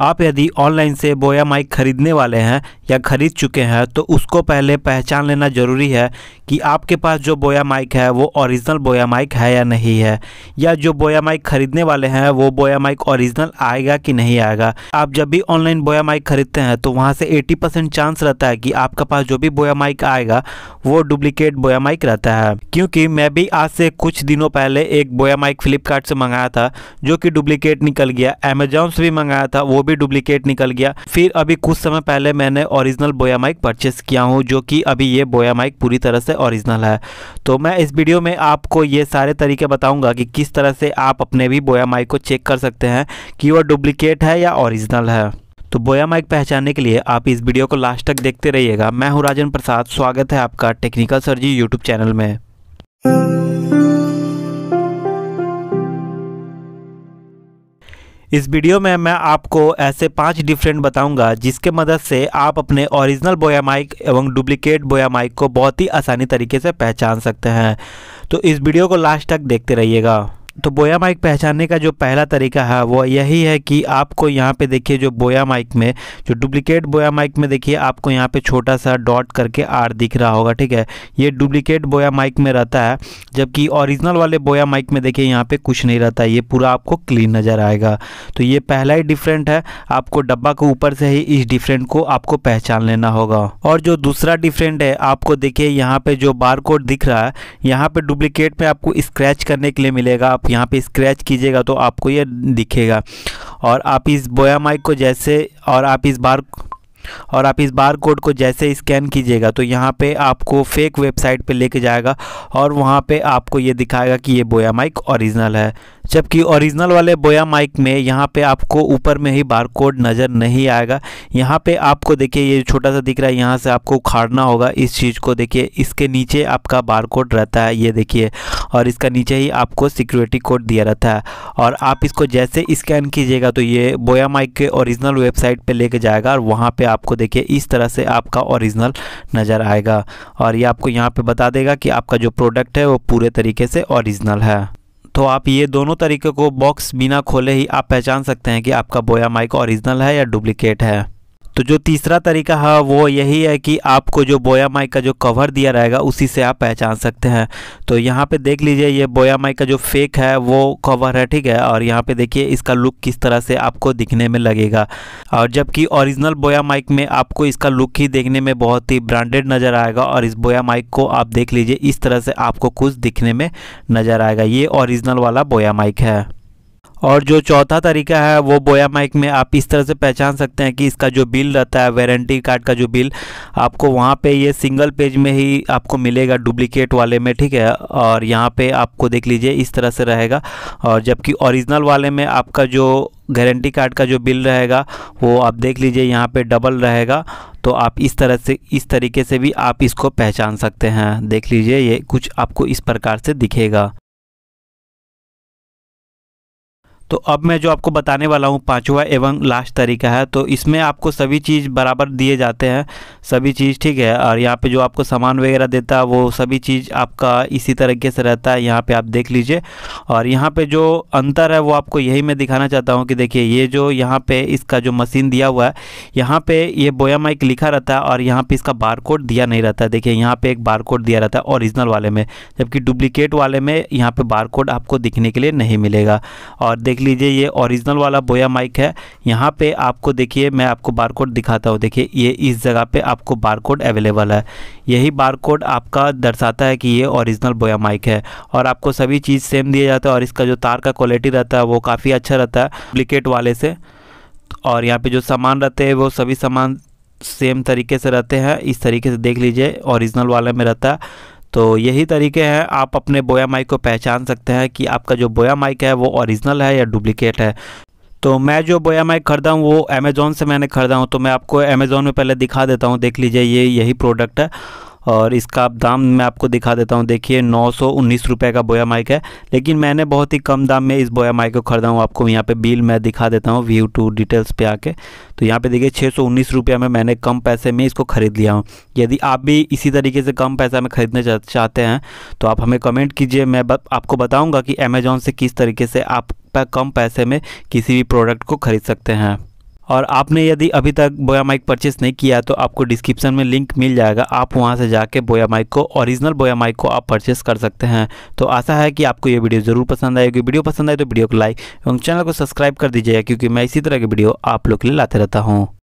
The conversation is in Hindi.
आप यदि ऑनलाइन से बोया माइक खरीदने वाले हैं या ख़रीद चुके हैं तो उसको पहले पहचान लेना ज़रूरी है कि आपके पास जो बोया माइक है वो ओरिजिनल बोया माइक है या नहीं है या जो बोया माइक ख़रीदने वाले हैं वो बोया माइक ओरिजिनल आएगा कि नहीं आएगा आप जब भी ऑनलाइन बोया माइक ख़रीदते हैं तो वहाँ से एटी परसेंट चांस रहता है कि आपके पास जो भी बोया माइक आएगा वो डुप्लीकेट बोया माइक रहता है क्योंकि मैं भी आज से कुछ दिनों पहले एक बोया माइक फ्लिपकार्ट से मंगाया था जो कि डुप्लीकेट निकल गया अमेजोन से भी मंगाया था वो भी डुप्लीकेट निकल गया फिर अभी कुछ समय पहले मैंने ओरिजिनल बोया माइक परचेस किया हूँ जो कि अभी ये बोया माइक पूरी तरह से ओरिजिनल है तो मैं इस वीडियो में आपको ये सारे तरीके बताऊँगा कि किस तरह से आप अपने भी बोया माइक को चेक कर सकते हैं कि वह डुप्लीकेट है या ओरिजिनल है तो बोया माइक पहचानने के लिए आप इस वीडियो को लास्ट तक देखते रहिएगा मैं हूँ राजन प्रसाद स्वागत है आपका टेक्निकल सर्जी यूट्यूब चैनल में इस वीडियो में मैं आपको ऐसे पांच डिफरेंट बताऊंगा जिसके मदद से आप अपने ओरिजिनल बोया माइक एवं डुप्लीकेट बोया माइक को बहुत ही आसानी तरीके से पहचान सकते हैं तो इस वीडियो को लास्ट तक देखते रहिएगा तो बोया माइक पहचानने का जो पहला तरीका है वो यही है कि आपको यहाँ पे देखिए जो बोया माइक में जो डुप्लीकेट बोया माइक में देखिए आपको यहाँ पे छोटा सा डॉट करके आर दिख रहा होगा ठीक है ये डुप्लीकेट बोया माइक में रहता है जबकि ओरिजिनल वाले बोया माइक में देखिए यहाँ पे कुछ नहीं रहता ये पूरा आपको क्लीन नज़र आएगा तो ये पहला ही डिफरेंट है आपको डब्बा के ऊपर से ही इस डिफरेंट को आपको पहचान लेना होगा और जो दूसरा डिफरेंट है आपको देखिए यहाँ पर जो बार दिख रहा है यहाँ पर डुप्लीकेट में आपको स्क्रैच करने के लिए मिलेगा आप यहाँ पे स्क्रैच कीजिएगा तो आपको ये दिखेगा और आप इस बोया माइक को जैसे और आप इस बार और आप इस बार कोड को जैसे स्कैन कीजिएगा तो यहाँ पे आपको फेक वेबसाइट पे लेके जाएगा और वहाँ पे आपको ये दिखाएगा कि ये बोया माइक ओरिजिनल है जबकि ओरिजिनल वाले बोया माइक में यहाँ पे आपको ऊपर में ही बार कोड नज़र नहीं आएगा यहाँ पे आपको देखिए ये छोटा सा दिख रहा है यहाँ से आपको उखाड़ना होगा इस चीज़ को देखिए इसके नीचे आपका बार कोड रहता है ये देखिए और इसका नीचे ही आपको सिक्योरिटी कोड दिया रहता है और आप इसको जैसे स्कैन कीजिएगा तो ये बोया माइक के ओरिजिनल वेबसाइट पर लेके जाएगा और वहाँ पर आपको देखिए इस तरह से आपका ओरिजिनल नज़र आएगा और ये आपको यहाँ पर बता देगा कि आपका जो प्रोडक्ट है वो पूरे तरीके से ओरिजिनल है तो आप ये दोनों तरीके को बॉक्स बिना खोले ही आप पहचान सकते हैं कि आपका बोया माइक ओरिजिनल है या डुप्लीकेट है तो जो तीसरा तरीका है वो यही है कि आपको जो बोया माइक का जो कवर दिया रहेगा उसी से आप पहचान सकते हैं तो यहाँ पे देख लीजिए ये बोया माइक का जो फेक है वो कवर है ठीक है और यहाँ पे देखिए इसका लुक किस तरह से आपको दिखने में लगेगा और जबकि ओरिजिनल बोया माइक में आपको इसका लुक ही देखने में बहुत ही ब्रांडेड नज़र आएगा और इस बोया माइक को आप देख लीजिए इस तरह से आपको कुछ दिखने में नज़र आएगा ये ओरिजिनल वाला बोया माइक है और जो चौथा तरीका है वो बोया माइक में आप इस तरह से पहचान सकते हैं कि इसका जो बिल रहता है वारंटी कार्ड का जो बिल आपको वहाँ पे ये सिंगल पेज में ही आपको मिलेगा डुप्लीकेट वाले में ठीक है और यहाँ पे आपको देख लीजिए इस तरह से रहेगा और जबकि ओरिजिनल वाले में आपका जो गारंटी कार्ड का जो बिल रहेगा वो आप देख लीजिए यहाँ पे डबल रहेगा तो आप इस तरह से इस तरीके से भी आप इसको पहचान सकते हैं देख लीजिए ये कुछ आपको इस प्रकार से दिखेगा तो अब मैं जो आपको बताने वाला हूँ पाँचवा एवं लास्ट तरीका है तो इसमें आपको सभी चीज़ बराबर दिए जाते हैं सभी चीज़ ठीक है और यहाँ पे जो आपको सामान वगैरह देता है वो सभी चीज़ आपका इसी तरीके से रहता है यहाँ पे आप देख लीजिए और यहाँ पे जो अंतर है वो आपको यही मैं दिखाना चाहता हूँ कि देखिए ये जो यहाँ पर इसका जो मशीन दिया हुआ है यहाँ पर ये बोया माइक लिखा रहता है और यहाँ पर इसका बार दिया नहीं रहता है देखिए यहाँ पर एक बार दिया रहता है ओरिजिनल वाले में जबकि डुप्लीकेट वाले में यहाँ पर बार आपको दिखने के लिए नहीं मिलेगा और देख देख लीजिए ये ओरिजिनल वाला बोया माइक है यहाँ पे आपको देखिए मैं आपको बारकोड दिखाता हूँ देखिए ये इस जगह पे आपको बारकोड अवेलेबल है यही बारकोड आपका दर्शाता है कि ये ओरिजिनल बोया माइक है और आपको सभी चीज़ सेम दिया जाता है और इसका जो तार का क्वालिटी रहता है वो काफ़ी अच्छा रहता है डुप्लिकेट वाले से और यहाँ पे जो सामान रहते हैं वो सभी सामान सेम तरीके से रहते हैं इस तरीके से देख लीजिए ओरिजिनल वाले में रहता है तो यही तरीके हैं आप अपने बोया माइक को पहचान सकते हैं कि आपका जो बोया माइक है वो ओरिजिनल है या डुप्लीकेट है तो मैं जो बोया माइक खरीदा हूँ वो अमेज़ोन से मैंने खरीदा हूँ तो मैं आपको अमेज़ोन में पहले दिखा देता हूँ देख लीजिए ये यही प्रोडक्ट है और इसका आप दाम मैं आपको दिखा देता हूँ देखिए नौ सौ उन्नीस रुपये का बोया माइक है लेकिन मैंने बहुत ही कम दाम में इस बोया माइक को खरीदा हूँ आपको यहाँ पे बिल मैं दिखा देता हूँ व्यू टू डिटेल्स पे आके तो यहाँ पे देखिए छः सौ उन्नीस रुपये में मैंने कम पैसे में इसको ख़रीद लिया हूँ यदि आप भी इसी तरीके से कम पैसा में ख़रीदना चाहते हैं तो आप हमें कमेंट कीजिए मैं आपको बताऊँगा कि अमेज़ोन से किस तरीके से आप कम पैसे में किसी भी प्रोडक्ट को ख़रीद सकते हैं और आपने यदि अभी तक बोया माइक परचेस नहीं किया तो आपको डिस्क्रिप्शन में लिंक मिल जाएगा आप वहाँ से जाके बोया माइक को ओरिजिनल बोया माइक को आप परचेस कर सकते हैं तो आशा है कि आपको ये वीडियो ज़रूर पसंद आएगी वीडियो पसंद आए तो वीडियो को लाइक एवं चैनल को सब्सक्राइब कर दीजिएगा क्योंकि मैं इसी तरह की वीडियो आप लोग के लिए लाते रहता हूँ